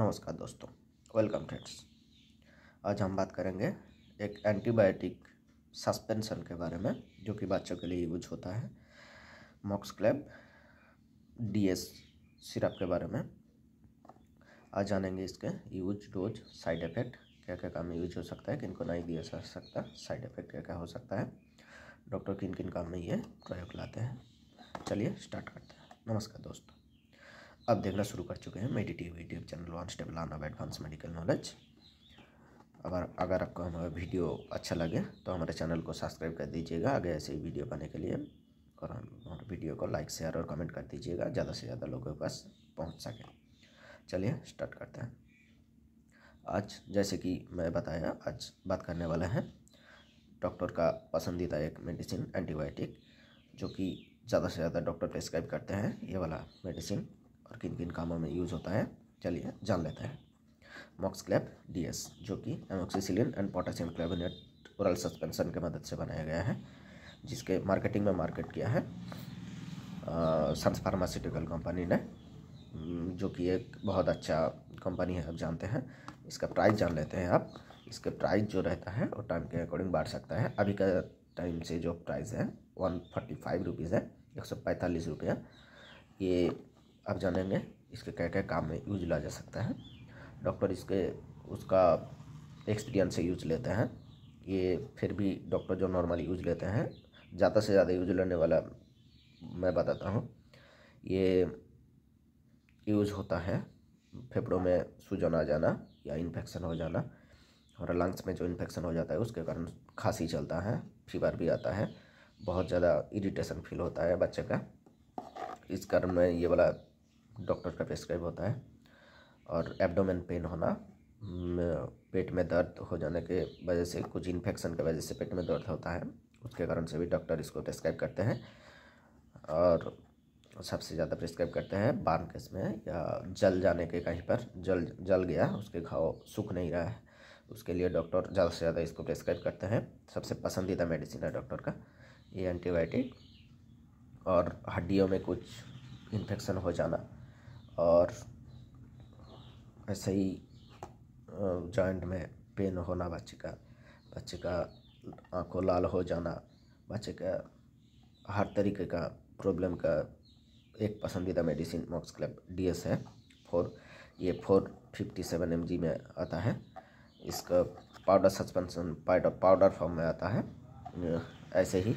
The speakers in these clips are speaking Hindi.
नमस्कार दोस्तों वेलकम फ्रेंड्स आज हम बात करेंगे एक एंटीबायोटिक सस्पेंसन के बारे में जो कि बच्चों के लिए यूज होता है मॉक्स क्लैब एस सिरप के बारे में आज जानेंगे इसके यूज डोज साइड इफ़ेक्ट क्या क्या काम में यूज हो सकता है किनको नहीं दिया जा सकता साइड इफ़ेक्ट क्या क्या हो सकता है डॉक्टर किन किन काम में ये प्रयोग लाते हैं चलिए स्टार्ट करते हैं नमस्कार दोस्तों अब देखना शुरू कर चुके हैं मेडिटिव YouTube channel one stable of advance medical knowledge अगर अगर आपको हमारा वीडियो अच्छा लगे तो हमारे चैनल को सब्सक्राइब कर दीजिएगा आगे ऐसे ही वीडियो पाने के लिए और हमारे वीडियो को लाइक शेयर और कमेंट कर दीजिएगा ज़्यादा से ज़्यादा लोगों के पास पहुँच सके चलिए स्टार्ट करते हैं आज जैसे कि मैं बताया आज बात करने वाला है डॉक्टर का पसंदीदा एक मेडिसिन एंटीबायोटिक जो कि ज़्यादा से ज़्यादा डॉक्टर प्रेस्क्राइब करते हैं ये वाला मेडिसिन और किन किन कामों में यूज़ होता है चलिए जान लेते हैं डी एस जो कि एमोक्सीसिलिन एंड पोटेशियम क्लोरोनेट ओरल सस्पेंशन के मदद से बनाया गया है जिसके मार्केटिंग में मार्केट किया है सन्स फार्मास्यूटिकल कंपनी ने जो कि एक बहुत अच्छा कंपनी है आप जानते हैं इसका प्राइस जान लेते हैं आप इसके प्राइस जो रहता है वो टाइम के अकॉर्डिंग बढ़ सकता है अभी का टाइम से जो प्राइस है वन फोर्टी फाइव रुपीज़ है एक सौ पैंतालीस रुपया ये आप जानेंगे इसके क्या क्या काम में यूज ला जा सकता है डॉक्टर इसके उसका एक्सपीरियंस से यूज लेते हैं ये फिर भी डॉक्टर जो नॉर्मली यूज लेते हैं ज़्यादा से ज़्यादा यूज लेने वाला मैं बताता हूँ ये यूज होता है फेफड़ों में सूजन आ जाना या इन्फेक्शन हो जाना और लंग्स में जो इन्फेक्शन हो जाता है उसके कारण खांसी चलता है फीवर भी आता है बहुत ज़्यादा इरिटेशन फील होता है बच्चे का इस कारण मैं ये वाला डॉक्टर का प्रेस्क्राइब होता है और एब्डोमेन पेन होना पेट में दर्द हो जाने के वजह से कुछ इन्फेक्शन के वजह से पेट में दर्द होता है उसके कारण से भी डॉक्टर इसको प्रेस्क्राइब करते हैं और सबसे ज़्यादा प्रेस्क्राइब करते हैं बार केस में या जल जाने के कहीं पर जल जल गया उसके घाव सूख नहीं रहा है उसके लिए डॉक्टर ज़्यादा से ज़्यादा इसको प्रेस्क्राइब करते हैं सबसे पसंदीदा मेडिसिन है डॉक्टर का ये एंटीबायोटिक और हड्डियों में कुछ इन्फेक्शन हो जाना और ऐसे ही जॉइंट में पेन होना बच्चे का बच्चे का आँखों लाल हो जाना बच्चे का हर तरीके का प्रॉब्लम का एक पसंदीदा medicine Moxclav D S है फोर ये four fifty seven M G में आता है इसका powder suspension powder powder form में आता है ऐसे ही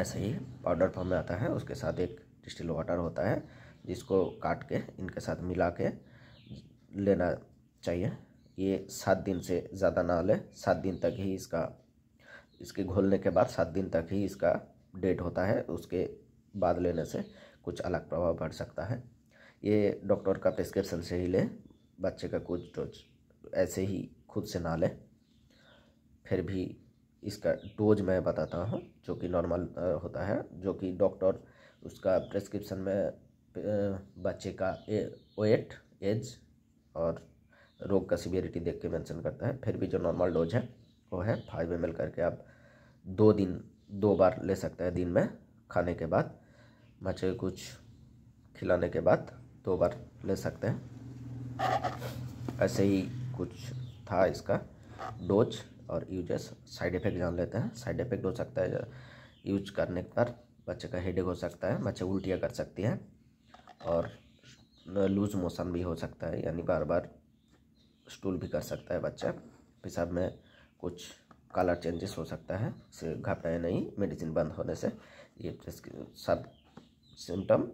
ऐसे ही पाउडर फॉर्म में आता है उसके साथ एक डिस्टिल वाटर होता है जिसको काट के इनके साथ मिला के लेना चाहिए ये सात दिन से ज़्यादा ना ले सात दिन तक ही इसका इसके घोलने के बाद सात दिन तक ही इसका डेट होता है उसके बाद लेने से कुछ अलग प्रभाव पड़ सकता है ये डॉक्टर का प्रिस्क्रिप्शन से ही ले बच्चे का कुछ डोज तो ऐसे ही खुद से ना ले फिर भी इसका डोज मैं बताता हूँ जो कि नॉर्मल होता है जो कि डॉक्टर उसका प्रिस्क्रिप्शन में बच्चे का वेट एज और रोग का सीवियरिटी देख के मैंसन करता है फिर भी जो नॉर्मल डोज है वो है फाइव एम करके आप दो दिन दो बार ले सकते हैं दिन में खाने के बाद बच्चे को कुछ खिलाने के बाद दो बार ले सकते हैं ऐसे ही कुछ था इसका डोज और यूजेस साइड इफ़ेक्ट जान लेते हैं साइड इफ़ेक्ट हो सकता है यूज करने पर बच्चे का हेडेक हो सकता है बच्चे उल्टियाँ कर सकती हैं और लूज मोशन भी हो सकता है यानी बार बार स्टूल भी कर सकता है बच्चा पेशाब में कुछ कलर चेंजेस हो सकता है इसे घबराए नहीं मेडिसिन बंद होने से ये सब सिम्टम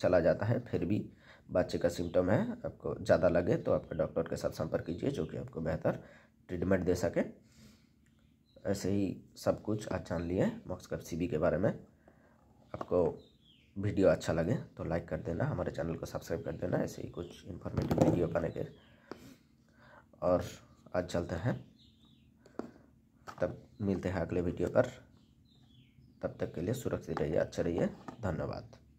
चला जाता है फिर भी बच्चे का सिम्टम है आपको ज़्यादा लगे तो आपके डॉक्टर के साथ संपर्क कीजिए जो कि आपको बेहतर ट्रीटमेंट दे सके ऐसे ही सब कुछ आज जान लिए मॉक्स सी सीबी के बारे में आपको वीडियो अच्छा लगे तो लाइक कर देना हमारे चैनल को सब्सक्राइब कर देना ऐसे ही कुछ इन्फॉर्मेटिव वीडियो पाने के और आज चलते हैं तब मिलते हैं अगले वीडियो पर तब तक के लिए सुरक्षित रहिए अच्छे रहिए धन्यवाद